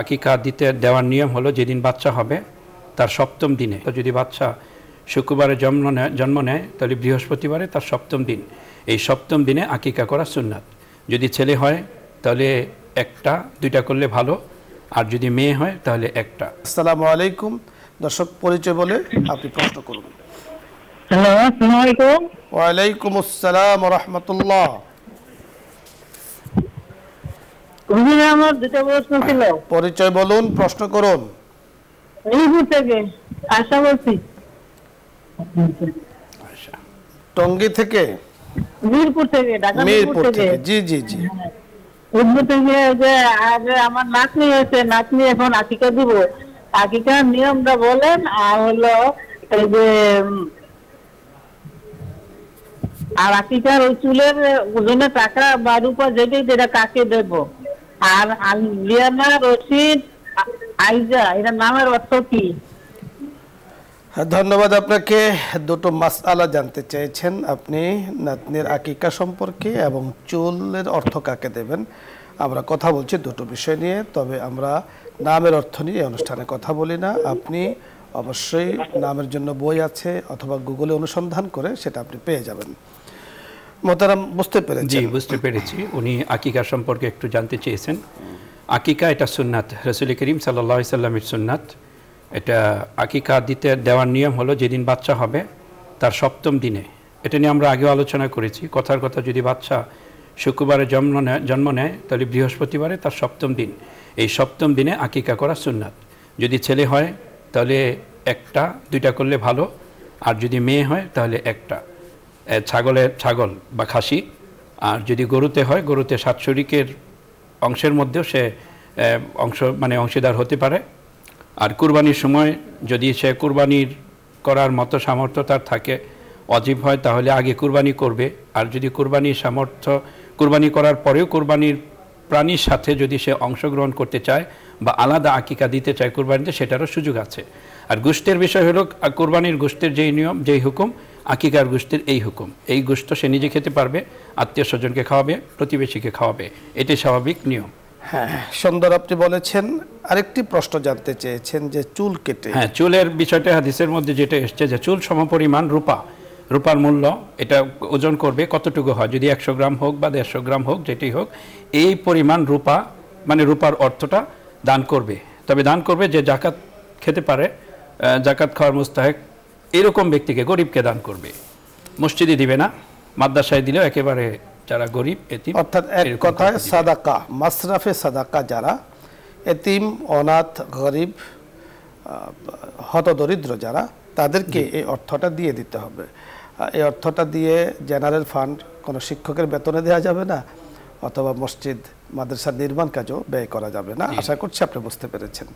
আকিকা দিতে দেওয়ার নিয়ম হলো যেদিন বাচ্চা হবে তার সপ্তম দিনে তো যদি বাচ্চা শুক্রবারে জন্ম নেয় জন্ম নেয় তাহলে বৃহস্পতিবারে তার সপ্তম দিন এই সপ্তম দিনে আকিকা করা সুন্নাত যদি ছেলে হয় তাহলে একটা দুইটা করলে ভালো আর যদি মেয়ে হয় তাহলে একটা আসসালাম আলাইকুম দর্শক পরিচয় বলে আপনি প্রশ্ন করুন হ্যালো আসসালাম ওয়া আমার দুটো প্রশ্ন ছিল পরিচয় বলুন প্রশ্ন করুন মিরপুর থেকে আশা বলছি টঙ্গী থেকে মিরপুর থেকে ঢাকা মিরপুর থেকে জি জি জি হ্যাঁ। মিরপুর যে আগে আমার নাতনি হয়েছে নাতনি এখন আকিকা দিব আকিকার নিয়মটা বলেন আর হলো এই যে আর আকিকার ওই চুলের ওজনে টাকা বা রূপা যেটাই যেটা কাকে দেবো আর আলিয়ানা রশিদ আইজা এটা নামের অর্থ কি হ্যাঁ, ধন্যবাদ আপনাকে দুটো মাস আলা জানতে চেয়েছেন আপনি নাতনির আকিকা সম্পর্কে এবং চুলের অর্থ কাকে দেবেন আমরা কথা বলছি দুটো বিষয় নিয়ে তবে আমরা নামের অর্থ নিয়ে অনুষ্ঠানে কথা বলি না আপনি অবশ্যই নামের জন্য বই আছে অথবা গুগলে অনুসন্ধান করে সেটা আপনি পেয়ে যাবেন মোতারাম বুঝতে পেরেছেন জি বুঝতে পেরেছি উনি আকিকা সম্পর্কে একটু জানতে চেয়েছেন আকিকা এটা সুন্নাত রসুল করিম সাল্লাহ সাল্লামের সুন্নাত এটা আকিকা দিতে দেওয়ার নিয়ম হলো যেদিন বাচ্চা হবে তার সপ্তম দিনে এটা নিয়ে আমরা আগেও আলোচনা করেছি কথার কথা যদি বাচ্চা শুক্রবারে জন্ম নেয় জন্ম নেয় তাহলে বৃহস্পতিবারে তার সপ্তম দিন এই সপ্তম দিনে আকিকা করা সুন্নাত যদি ছেলে হয় তাহলে একটা দুইটা করলে ভালো আর যদি মেয়ে হয় তাহলে একটা ছাগলের ছাগল বা খাসি আর যদি গরুতে হয় গরুতে সাতশরিকের অংশের মধ্যেও সে অংশ মানে অংশীদার হতে পারে আর কুরবানির সময় যদি সে কুরবানির করার মতো সামর্থ্য তার থাকে অজীব হয় তাহলে আগে কুরবানি করবে আর যদি কুরবানির সামর্থ্য কুরবানি করার পরেও কুরবানির প্রাণীর সাথে যদি সে অংশগ্রহণ করতে চায় বা আলাদা আকিকা দিতে চায় কুরবানিতে সেটারও সুযোগ আছে আর গোষ্ঠের বিষয় হলো কুরবানির গোষ্ঠের যেই নিয়ম যেই হুকুম আকিকার গোষ্ঠীর এই হুকুম এই গোষ্ঠ সে নিজে খেতে পারবে আত্মীয় স্বজনকে খাওয়াবে প্রতিবেশীকে খাওয়াবে এটি স্বাভাবিক নিয়ম হ্যাঁ, হ্যাঁ। সুন্দর আপনি বলেছেন আরেকটি প্রশ্ন জানতে চেয়েছেন যে চুল কেটে হ্যাঁ চুলের বিষয়টা হাদিসের মধ্যে যেটা এসছে যে চুল সমপরিমাণ রূপা রূপার মূল্য এটা ওজন করবে কতটুকু হয় যদি একশো গ্রাম হোক বা দেড়শো গ্রাম হোক যেটি হোক এই পরিমাণ রূপা মানে রূপার অর্থটা দান করবে তবে দান করবে যে জাকাত খেতে পারে জাকাত খাওয়ার মুস্তাহেক এরকম ব্যক্তিকে গরিবকে দান করবে মসজিদে দিবে না মাদ্রাসায় দিলেও একেবারে যারা গরিব এতিম অর্থাৎ এক কথায় সাদাকা মাসরাফে সাদাকা যারা এতিম অনাথ গরিব হতদরিদ্র যারা তাদেরকে এই অর্থটা দিয়ে দিতে হবে এই অর্থটা দিয়ে জেনারেল ফান্ড কোনো শিক্ষকের বেতনে দেওয়া যাবে না অথবা মসজিদ মাদ্রাসার নির্মাণ কাজও ব্যয় করা যাবে না আশা করছি আপনি বুঝতে পেরেছেন